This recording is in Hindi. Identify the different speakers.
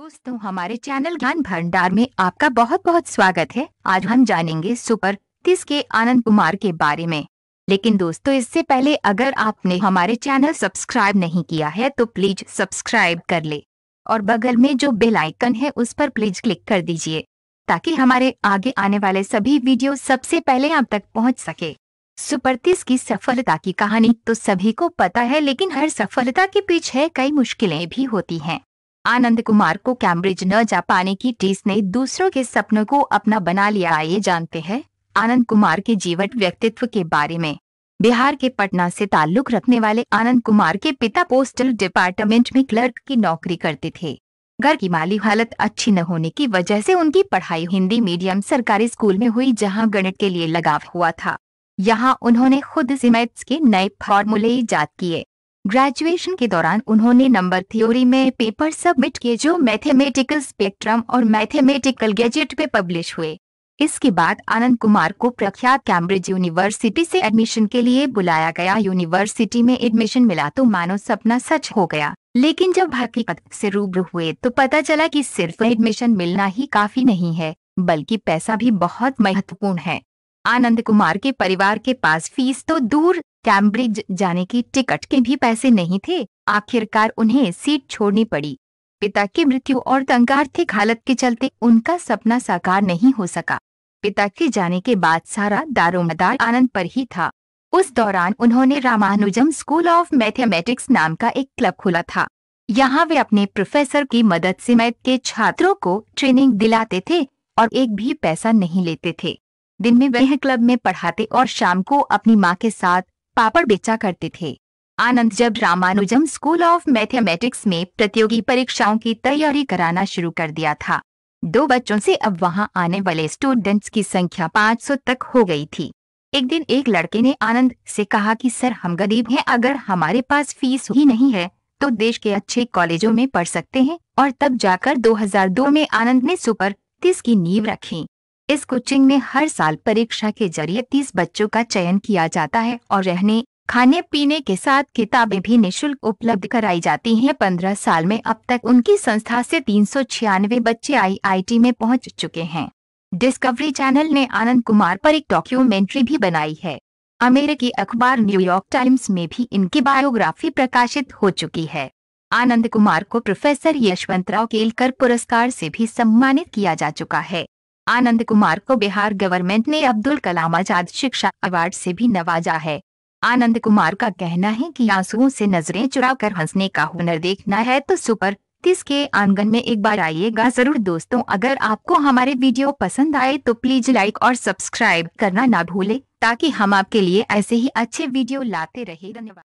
Speaker 1: दोस्तों हमारे चैनल ज्ञान भंडार में आपका बहुत बहुत स्वागत है आज हम जानेंगे सुपर तीस के आनंद कुमार के बारे में लेकिन दोस्तों इससे पहले अगर आपने हमारे चैनल सब्सक्राइब नहीं किया है तो प्लीज सब्सक्राइब कर ले और बगल में जो बेल आइकन है उस पर प्लीज क्लिक कर दीजिए ताकि हमारे आगे आने वाले सभी वीडियो सबसे पहले आप तक पहुँच सके सुपर तीस की सफलता की कहानी तो सभी को पता है लेकिन हर सफलता के पीछे कई मुश्किलें भी होती हैं आनंद कुमार को कैम्ब्रिज न जा पाने की टीस ने दूसरों के सपनों को अपना बना लिया ये जानते हैं आनंद कुमार के जीवट व्यक्तित्व के बारे में बिहार के पटना से ताल्लुक रखने वाले आनंद कुमार के पिता पोस्टल डिपार्टमेंट में क्लर्क की नौकरी करते थे घर की माली हालत अच्छी न होने की वजह से उनकी पढ़ाई हिंदी मीडियम सरकारी स्कूल में हुई जहां गणित के लिए लगाव हुआ था यहां उन्होंने खुद सिमेट्स के नए फॉर्मूले ईजाद किए ग्रेजुएशन के दौरान उन्होंने नंबर थ्योरी में पेपर सबमिट किए जो मैथमेटिकल स्पेक्ट्रम और मैथमेटिकल गैजेट पे पब्लिश हुए इसके बाद आनंद कुमार को प्रख्यात कैम्ब्रिज यूनिवर्सिटी से एडमिशन के लिए बुलाया गया यूनिवर्सिटी में एडमिशन मिला तो मानो सपना सच हो गया लेकिन जब हकीकत से रूबरू हुए तो पता चला कि सिर्फ एडमिशन मिलना ही काफी नहीं है बल्कि पैसा भी बहुत महत्वपूर्ण है आनंद कुमार के परिवार के पास फीस तो दूर कैम्ब्रिज जाने की टिकट के भी पैसे नहीं थे आखिरकार उन्हें सीट छोड़नी पड़ी पिता की मृत्यु और तंग आर्थिक हालत के चलते उनका सपना साकार नहीं हो सका पिता के जाने के बाद सारा दारोमदार आनंद पर ही था उस दौरान उन्होंने रामानुजम स्कूल ऑफ मैथमेटिक्स नाम का एक क्लब खोला था यहाँ वे अपने प्रोफेसर की मदद से मैथ के छात्रों को ट्रेनिंग दिलाते थे और एक भी पैसा नहीं लेते थे दिन में वह क्लब में पढ़ाते और शाम को अपनी माँ के साथ पापड़ बेचा करते थे आनंद जब रामानुजम स्कूल ऑफ मैथमेटिक्स में प्रतियोगी परीक्षाओं की तैयारी कराना शुरू कर दिया था दो बच्चों से अब वहां आने वाले स्टूडेंट्स की संख्या 500 तक हो गई थी एक दिन एक लड़के ने आनंद से कहा कि सर हम गरीब हैं अगर हमारे पास फीस ही नहीं है तो देश के अच्छे कॉलेजों में पढ़ सकते हैं और तब जाकर 2002 में आनंद ने सुपर तीस की नींव रखी इस कोचिंग में हर साल परीक्षा के जरिए तीस बच्चों का चयन किया जाता है और रहने खाने पीने के साथ किताबें भी निशुल्क उपलब्ध कराई जाती हैं। पंद्रह साल में अब तक उनकी संस्था से तीन बच्चे आईआईटी में पहुंच चुके हैं डिस्कवरी चैनल ने आनंद कुमार पर एक डॉक्यूमेंट्री भी बनाई है अमेरिकी अखबार न्यूयॉर्क टाइम्स में भी इनकी बायोग्राफी प्रकाशित हो चुकी है आनंद कुमार को प्रोफेसर यशवंतराव केलकर पुरस्कार से भी सम्मानित किया जा चुका है आनंद कुमार को बिहार गवर्नमेंट ने अब्दुल कलाम आजाद शिक्षा अवार्ड से भी नवाजा है आनंद कुमार का कहना है कि आंसुओं से नजरें कर हंसने का हुनर देखना है तो सुपर तीस के आंगन में एक बार आइएगा जरूर दोस्तों अगर आपको हमारे वीडियो पसंद आए तो प्लीज लाइक और सब्सक्राइब करना ना भूले ताकि हम आपके लिए ऐसे ही अच्छे वीडियो लाते रहे धन्यवाद